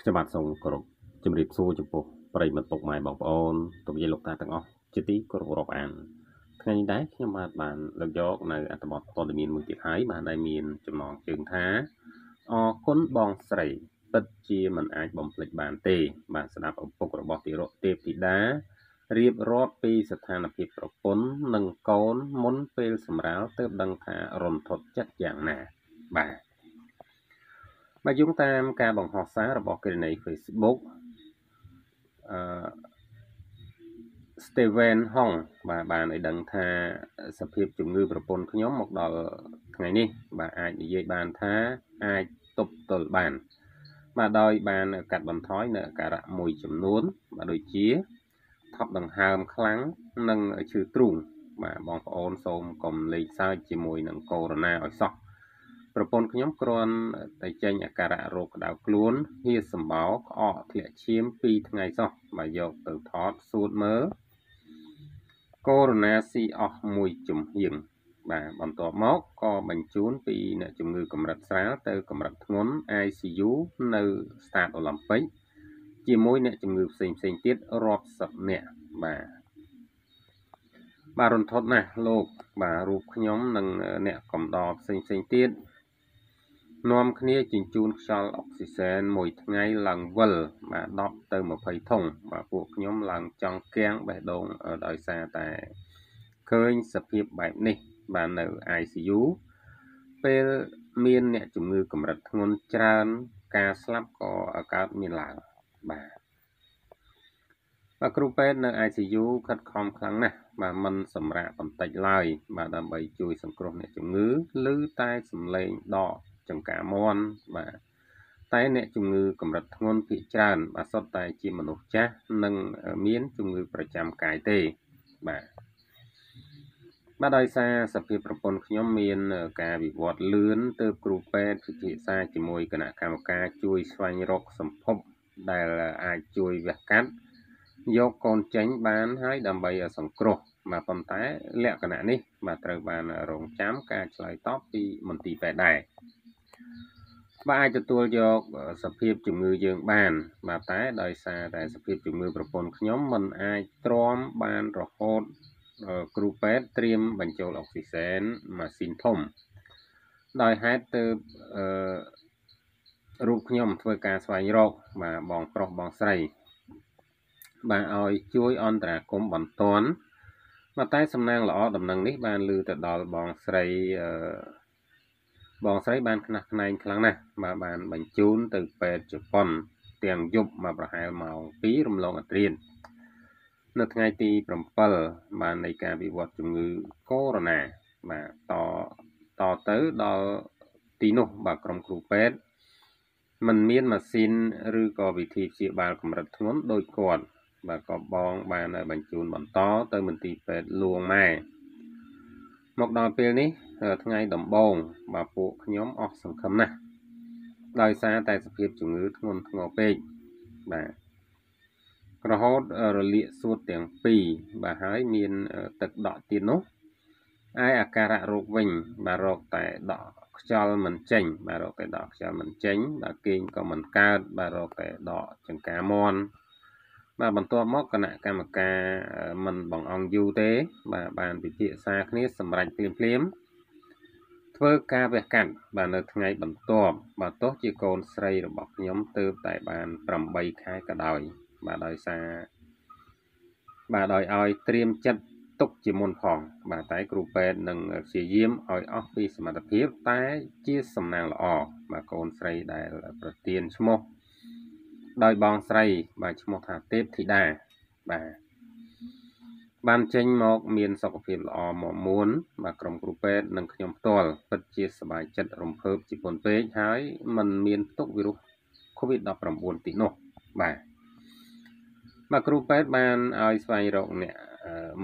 ខ្ញុំបាទសូមគោរពជំរាបសួរចំពោះប្រិយមិត្តពុកម៉ែបងប្អូនទុកយាយលោកតាទាំងអស់ជាទីគោរពរាប់អានថ្ងៃនេះដែរខ្ញុំបាទបានលើកយកនៅអត្ថបទព័ត៌មានមួយទៀតហើយបាទដែលមានចំណងជើងថាអរគុណបងស្រីពិតជាមិនអាចបំភ្លេចបានទេ បាទស្ដាប់ឪពុករបស់ទីរកទេពធីតារៀបរាប់ពីស្ថានភាពប្រពន្ធនិងកូនមុនពេលសម្រាលទើបដឹងថារន្ធត់ចិត្តយ៉ាងណាបាទបើយោងតាមការបង្ហោះសាររបស់គណនី Facebook អឺ Steven Hong បាទបានឲ្យដឹងថាសភាពជំងឺប្រពន្ធខ្ញុំមកដល់ថ្ងៃនេះបាទអាចនិយាយបានថាអាចទប់ទល់បានបាទដោយបានកាត់បន្ថយនៅអាការៈមួយចំនួនបាទដូចជាថប់ដង្ហើមខ្លាំងនិងឈឺទ្រូងបាទបងប្អូនសូមកុំលេខសើចជាមួយនឹងកូវីដ -19 ឲ្យសោះប្រពន្ធខ្ញុំគ្រាន់តែចេញអាការៈរោគក្តៅខ្លួនហៀសម្បោក្អកធ្លាក់ឈាម2ថ្ងៃសោះបើយកទៅថតសួតមើលកូវីដ -19 អស់មួយជំហៀងបាទបន្ទាប់មកក៏បញ្ជូនពីអ្នកជំងឺកម្រិតស្រាលទៅកម្រិតធ្ងន់ ICU នៅស្តាតអូឡ িম্প ិកជាមួយ អ្នកជំងឺផ្សេងផ្សេងទៀតរាប់សិបនាក់បាទបាទរន្ធត់ណាស់លោក បាទរូបខ្ញុំ និង អ្នកកំដរផ្សេងផ្សេងទៀតនាំគ្នាជញ្ជូនខ្យល់អុកស៊ីសែនមួយថ្ងៃឡើងវិលបាទ10ទៅ20ធុងបាទពួកខ្ញុំឡើងចង់កៀងបេះដូងដោយសារតែឃើញសភាពបែបនេះបាទនៅ ICU ពេលមានអ្នកជំងឺកម្រិតធ្ងន់ច្រើន ការស្លាប់ក៏កើតមានឡើងបាទបាទគ្រូពេទ្យនៅ ICU ខិតខំខ្លាំងណាស់បាទមិនសម្រាកបន្តិចឡើយបាទដើម្បីជួយសង្គ្រោះអ្នកជំងឺឬតែសម្លេងដកចំការមន់បាទតែអ្នកជំងឺកម្រិតធ្ងន់ភាគច្រើនបាទសុទ្ធតែ ជាមនុស្សចាស់និងមានជំងឺប្រចាំកាយទេ បាទបាទដោយសារសភាពប្រព័ន្ធខ្ញុំមានការវិវត្តលឿនទៅ គ្រូពេទ្យពិភាក្សាជាមួយគណៈកម្មការ ជួយ ស្វែងរកសម្ភពដែលអាចជួយវះកាត់យកកូនចេញបានហើយដើម្បីសង្គ្រោះបាទប៉ុន្តែលក្ខណៈនេះបាទត្រូវបានរងចាំការឆ្លើយតបពីមន្ទីរពេទ្យដែរបាទអាចទទួលយកសភាពជំងឺយើងបាន បាទតែដោយសារតែសភាពជំងឺប្រពន្ធខ្ញុំมันអាចទ្រាំបានរហូតគ្រូពេទ្យត្រៀមបញ្ចូលអុកស៊ីសែនម៉ាស៊ីនធំ ដោយហេតុទៅអឺរូបខ្ញុំ ធ្វើការស្វែងរក បាទបងប្រុសបងស្រី បាទឲ្យជួយអន្តរាគមបន្ទាន់មកតែសំណាងល្អដំណឹងនេះបានលឺទៅដល់បងស្រីអឺបងស្រីបានខ្នះខ្នែងខ្លាំងណាស់បើបានបញ្ជូនទៅពេទ្យជប៉ុនទាំងយប់មកប្រហែលម៉ោង2រំលងអត្រាននៅថ្ងៃទី7បាននៃការវិវត្តជំងឺកូវីដ -19 បាទតតទៅដល់ទីនោះបាទក្រុមគ្រូពេទ្យมันមានម៉ាស៊ីនឬក៏វិធីព្យាបាលកម្រិតធ្ងន់ដោយគាត់បាទក៏បងបានបញ្ជូនបន្តទៅមន្ទីរពេទ្យលួងម៉ែមកដល់ពេលនេះថ្ងៃដំបូងបាទពួកខ្ញុំអស់សង្ឃឹមណាស់ដោយសារតែសភាពជំងឺធ្ងន់ធ្ងរពេកបាទរហូតរលាកសួតទាំងពីរបាទហើយមានទឹកដក់ទៀតនោះឯអាការៈរោគវិញបាទរោគតែដក់ខ្យល់មិនចេញ បាទរោគតែដក់ខ្យល់មិនចេញ បាទគេងក៏មិនកើតបាទរោគតែដក់ចង្ការមន់បាទបន្ទាប់មកគណៈកម្មការមិនបងអង្គយូរទេ បាទបានពិភាក្សាគ្នាសម្រាប់ភ្លាមភ្លាមធ្វើការវះកាត់បាទនៅថ្ងៃបន្ទាប់បាទទោះជាកូនស្រីរបស់ខ្ញុំទើបតែបាន8ខែក៏ដោយបាទដោយសារបាទដោយឲ្យត្រៀមចិត្តទុកជាមុនផងបាទតែគ្រូពេទ្យនឹងព្យាយាមឲ្យអស់ពីសមត្ថភាពតែជាសំណាងល្អបាទកូនស្រីដែលប្រទានឈ្មោះដោយបងស្រីបាទឈ្មោះថាទេពធីតាបាទបានចេញមក មានសុខភាពល្អមកមួនបាទក្រុមគ្រូពេទ្យនិងខ្ញុំផ្ទាល់ពិតជាសប្បាយចិត្តរំភើបជាពន់ពេកហើយมันមានផ្ទុកវីរុស COVID-19 ទីនោះបាទបាទគ្រូពេទ្យបានឲ្យស្វែងរកអ្នក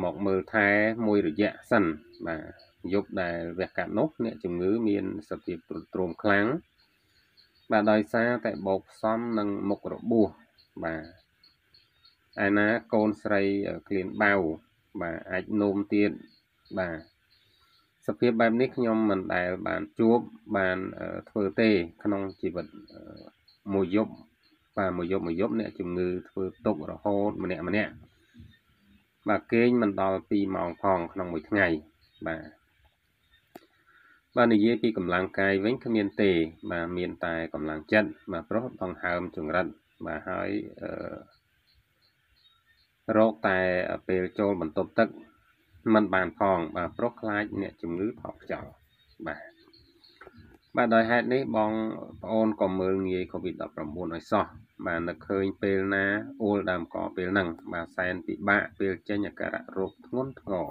មកមើលថែមួយរយៈសិនបាទយប់ដែលវះកាត់នោះអ្នកជំងឺ មានសភាពទ្រុឌទ្រោមខ្លាំងបាទដោយសារតែបោកផ្សំនឹងមុខរបួសបាទឯណាកូនស្រីក្លៀនបាវបាទអាចនោមទៀតបាទសភាពបែបនេះខ្ញុំមិនដែលបានជួបបានធ្វើទេក្នុងជីវិតមួយយប់បាទមួយយប់មួយយប់អ្នកជំងឺធ្វើទុករហូតម្នាក់ម្នាក់បាទគេងមិនដល់2ម៉ោងផងក្នុងមួយថ្ងៃបាទបាទនិយាយពីកម្លាំងកាយវិញគ្មាន ទេបាទមានតែកម្លាំងចិត្តបាទប្រុសដង្ហើមចង្រិតបាទហើយអឺរោគតែពេលចូលបន្ទប់ទឹកมันបានផងបាទប្រុសខ្លាចអ្នកជំងឺផុសខ្យល់បាទបាទដោយហេតុនេះបងប្អូនក៏មើលងាយ COVID-19 ឲ្យសោះបាទនឹកឃើញពេលណាអ៊ូលដើមកពេលហ្នឹងបាទសែនពិបាកពេលចេញអាការៈរោគធ្ងន់ធ្ងរ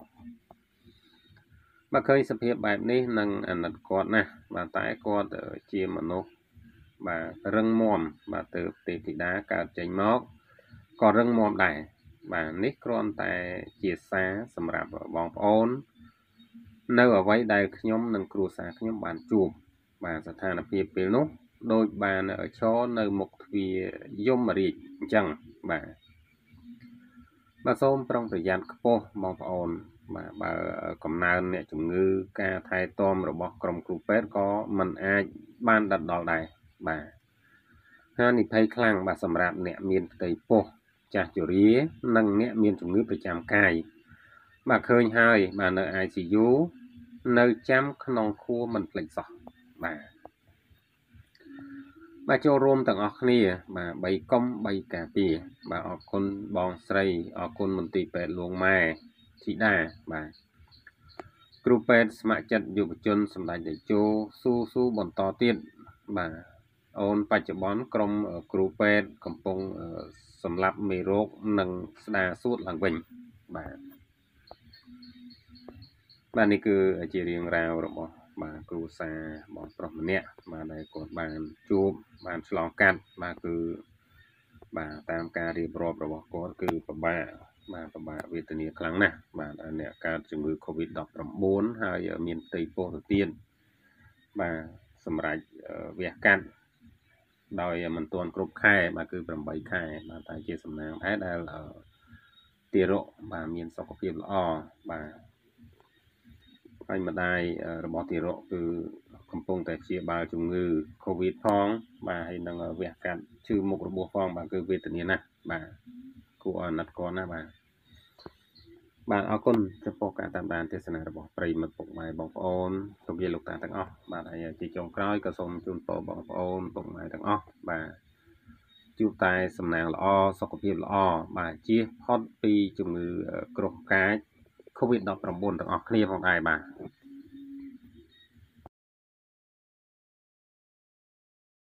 បើឃើញសភាពបែបនេះនឹងអាណិតគាត់ណាស់បាទតែគាត់ជាមនុស្សបាទរឹងមាំបាទទៅទេពធីតាកើតចេញមកក៏រឹងមាំដែរបាទនេះគ្រាន់តែជាសារសម្រាប់បងប្អូន នៅអ្វីដែលខ្ញុំនិងគ្រួសារខ្ញុំបានជួបបាទស្ថានភាពពេលនោះដូចបានឈរនៅមុខទ្វារយមរាជអញ្ចឹងបាទបាទសូមប្រុងប្រយ័ត្នខ្ពស់បងប្អូនបាទបើកំណើនអ្នកជំងឺការថែទាំរបស់ ក្រុមគ្រូពេទ្យក៏មិនអាចបានដិតដល់ដែរបាទហានិភ័យខ្លាំងបាទសម្រាប់អ្នកមានផ្ទៃពោះចាស់ជរានិងអ្នកមានជំងឺប្រចាំកាយបាទឃើញហើយ បាទនៅ ICU នៅចាំក្នុងខួរមិនភ្លេចសោះបាទបាទចូលរួមទាំងអស់គ្នា បាទ3កុំ3កាពីបាទអរគុណបងស្រីអរគុណមន្ទីរពេទ្យលួងម៉ែធីតាបាទគ្រូពេទ្យស្ម័គ្រចិត្តយុវជនសម្ដេចតេជោស៊ូស៊ូបន្តទៀតបាទអូនបច្ចុប្បន្នក្រុមគ្រូពេទ្យកំពុងសម្លាប់មេរោគនិងស្ដារសួតឡើងវិញបាទបាទនេះគឺជារឿងរ៉ាវរបស់បាទគ្រូសាបងប្រុសម្នាក់បាទដែលគាត់បានជួបបានឆ្លងកាត់ បាទគឺបាទតាមការរៀបរាប់របស់គាត់គឺពិបាកបាទពិបាកវេទនាខ្លាំងណាស់បាទអ្នកកើតជំងឺ Covid-19 ហើយមានផ្ទៃពោះទៅទៀតបាទសម្រាប់វះកាត់ដោយមិនទាន់គ្រប់ខែបាទគឺ8ខែ បាទតែ ជាសំណាងផែដែលទារកបាទមានសុខភាពល្អបាទហើយម្ដាយរបស់ទារកគឺកំពុងតែព្យាបាលជំងឺ Covid ផងបាទហើយនឹងវះកាត់ឈឺមុខរបួសផងបាទគឺវេទនាណាស់បាទគួរអណិតគាត់ណាស់បាទបាទអរគុណចំពោះការតាមដានទេសនារបស់ប្រិមិត្តពុកម៉ែបងប្អូនពជាលោកតាទាំងអស់បាទហើយជាចុងក្រោយក៏សូមជូនពរបងប្អូនពុកម៉ែទាំងអស់បាទជួបតែសំណាងល្អសុខភាពល្អបាទជៀសផុតពីជំងឺគ្រោះកាច COVID-19 ទាំងអស់គ្នាផងដែរបាទ